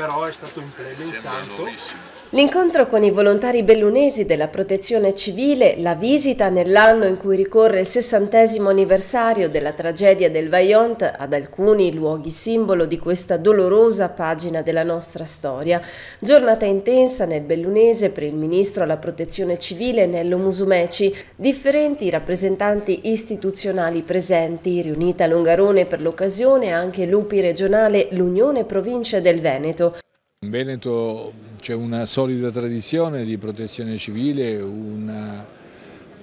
però è stato in plebe intanto. L'incontro con i volontari bellunesi della protezione civile, la visita nell'anno in cui ricorre il sessantesimo anniversario della tragedia del Vaillant ad alcuni luoghi simbolo di questa dolorosa pagina della nostra storia. Giornata intensa nel bellunese per il ministro alla protezione civile Nello Musumeci, differenti rappresentanti istituzionali presenti, riunita a Longarone per l'occasione anche l'UPI regionale L'Unione Provincia del Veneto, in Veneto c'è una solida tradizione di protezione civile, una,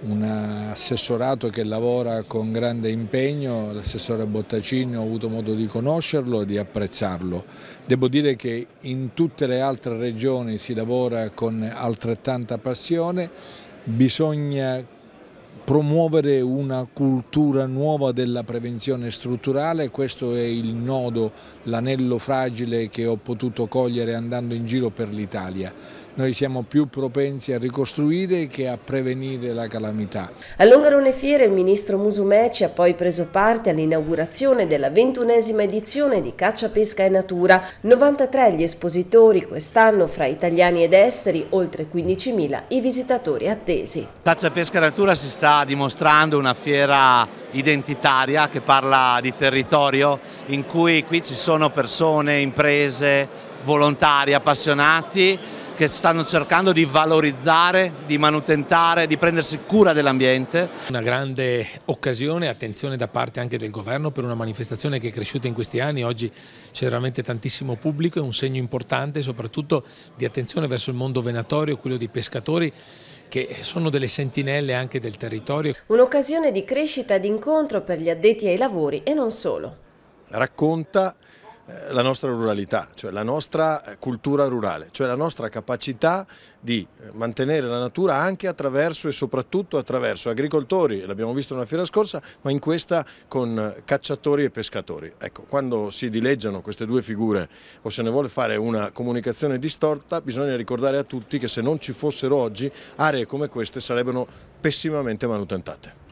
un assessorato che lavora con grande impegno, l'assessore Bottacini ho avuto modo di conoscerlo e di apprezzarlo. Devo dire che in tutte le altre regioni si lavora con altrettanta passione, bisogna promuovere una cultura nuova della prevenzione strutturale, questo è il nodo, l'anello fragile che ho potuto cogliere andando in giro per l'Italia. Noi siamo più propensi a ricostruire che a prevenire la calamità. A Longarone Fiere il ministro Musumeci ha poi preso parte all'inaugurazione della ventunesima edizione di Caccia, Pesca e Natura. 93 gli espositori quest'anno fra italiani ed esteri, oltre 15.000 i visitatori attesi. Caccia, Pesca e Natura si sta sta dimostrando una fiera identitaria che parla di territorio in cui qui ci sono persone, imprese, volontari, appassionati che stanno cercando di valorizzare, di manutentare, di prendersi cura dell'ambiente. Una grande occasione, attenzione da parte anche del governo per una manifestazione che è cresciuta in questi anni, oggi c'è veramente tantissimo pubblico, è un segno importante soprattutto di attenzione verso il mondo venatorio, quello dei pescatori che sono delle sentinelle anche del territorio. Un'occasione di crescita e di incontro per gli addetti ai lavori e non solo. Racconta eh, la nostra ruralità, cioè la nostra eh, cultura rurale, cioè la nostra capacità di eh, mantenere la natura anche attraverso e soprattutto attraverso agricoltori, l'abbiamo visto nella fiera scorsa, ma in questa con cacciatori e pescatori. Ecco, quando si dileggiano queste due figure o se ne vuole fare una comunicazione distorta, bisogna ricordare a tutti che se non ci fossero oggi aree come queste sarebbero pessimamente manutentate.